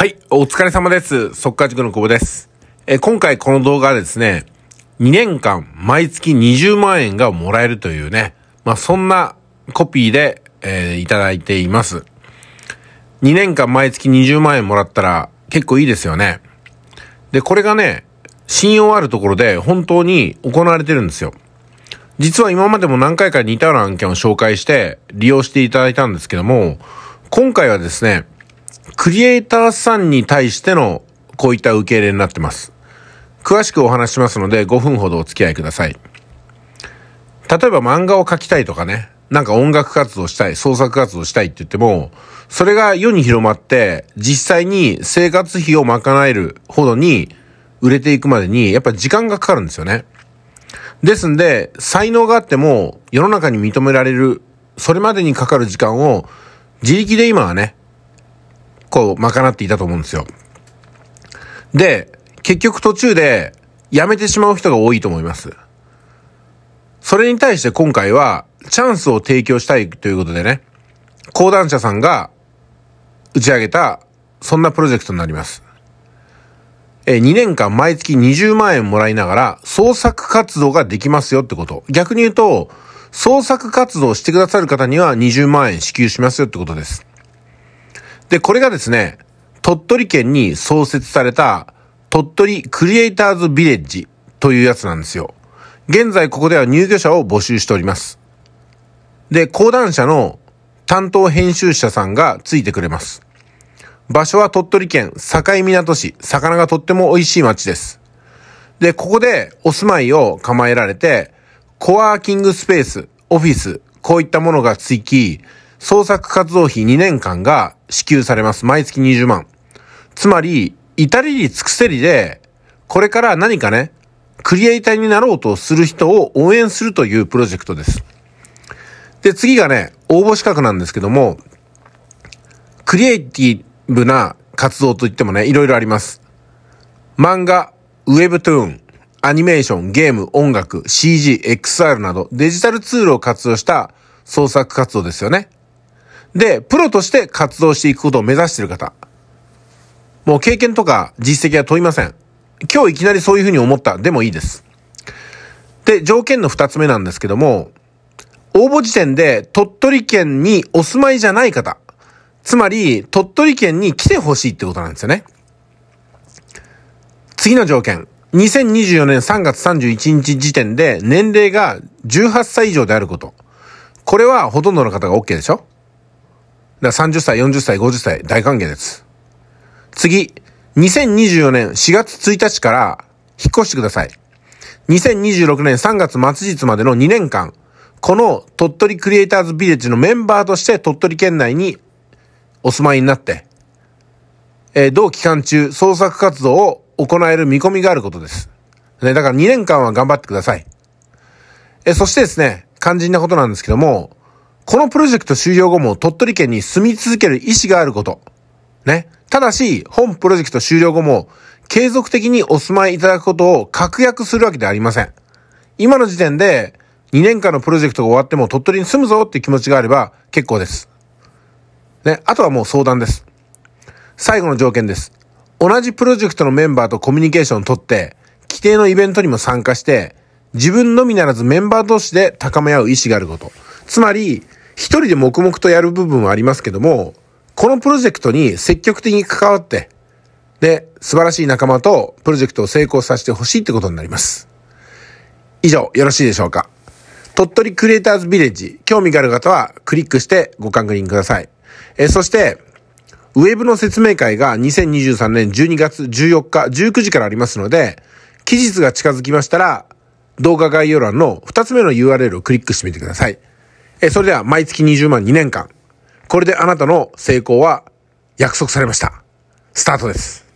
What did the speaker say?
はい、お疲れ様です。速稼塾の久保です。え今回この動画はですね、2年間毎月20万円がもらえるというね、まあ、そんなコピーで、えー、いただいています。2年間毎月20万円もらったら結構いいですよね。で、これがね、信用あるところで本当に行われてるんですよ。実は今までも何回か似たような案件を紹介して利用していただいたんですけども、今回はですね、クリエイターさんに対してのこういった受け入れになってます。詳しくお話しますので5分ほどお付き合いください。例えば漫画を描きたいとかね、なんか音楽活動したい、創作活動したいって言っても、それが世に広まって、実際に生活費を賄えるほどに売れていくまでに、やっぱ時間がかかるんですよね。ですんで、才能があっても世の中に認められる、それまでにかかる時間を自力で今はね、構賄っていたと思うんですよ。で、結局途中で辞めてしまう人が多いと思います。それに対して今回はチャンスを提供したいということでね、講談社さんが打ち上げたそんなプロジェクトになります。え、2年間毎月20万円もらいながら創作活動ができますよってこと。逆に言うと、創作活動してくださる方には20万円支給しますよってことです。で、これがですね、鳥取県に創設された鳥取クリエイターズビレッジというやつなんですよ。現在ここでは入居者を募集しております。で、講談社の担当編集者さんがついてくれます。場所は鳥取県境港市、魚がとっても美味しい町です。で、ここでお住まいを構えられて、コワーキングスペース、オフィス、こういったものがつき、創作活動費2年間が支給されます。毎月20万。つまり、至りり尽くせりで、これから何かね、クリエイターになろうとする人を応援するというプロジェクトです。で、次がね、応募資格なんですけども、クリエイティブな活動といってもね、いろいろあります。漫画、ウェブトゥーン、アニメーション、ゲーム、音楽、CG、XR などデジタルツールを活用した創作活動ですよね。で、プロとして活動していくことを目指している方。もう経験とか実績は問いません。今日いきなりそういうふうに思ったでもいいです。で、条件の二つ目なんですけども、応募時点で鳥取県にお住まいじゃない方。つまり、鳥取県に来てほしいってことなんですよね。次の条件。2024年3月31日時点で年齢が18歳以上であること。これはほとんどの方が OK でしょだ30歳、40歳、50歳、大歓迎です。次、2024年4月1日から引っ越してください。2026年3月末日までの2年間、この鳥取クリエイターズビレッジのメンバーとして鳥取県内にお住まいになって、えー、同期間中創作活動を行える見込みがあることです。ね、だから2年間は頑張ってください。えー、そしてですね、肝心なことなんですけども、このプロジェクト終了後も鳥取県に住み続ける意思があること。ね。ただし、本プロジェクト終了後も、継続的にお住まいいただくことを確約するわけではありません。今の時点で、2年間のプロジェクトが終わっても鳥取に住むぞっていう気持ちがあれば結構です。ね、あとはもう相談です。最後の条件です。同じプロジェクトのメンバーとコミュニケーションをとって、規定のイベントにも参加して、自分のみならずメンバー同士で高め合う意思があること。つまり、一人で黙々とやる部分はありますけども、このプロジェクトに積極的に関わって、で、素晴らしい仲間とプロジェクトを成功させてほしいってことになります。以上、よろしいでしょうか。鳥取クリエイターズビレッジ、興味がある方はクリックしてご確認ください。えそして、ウェブの説明会が2023年12月14日19時からありますので、期日が近づきましたら、動画概要欄の2つ目の URL をクリックしてみてください。えそれでは毎月20万2年間。これであなたの成功は約束されました。スタートです。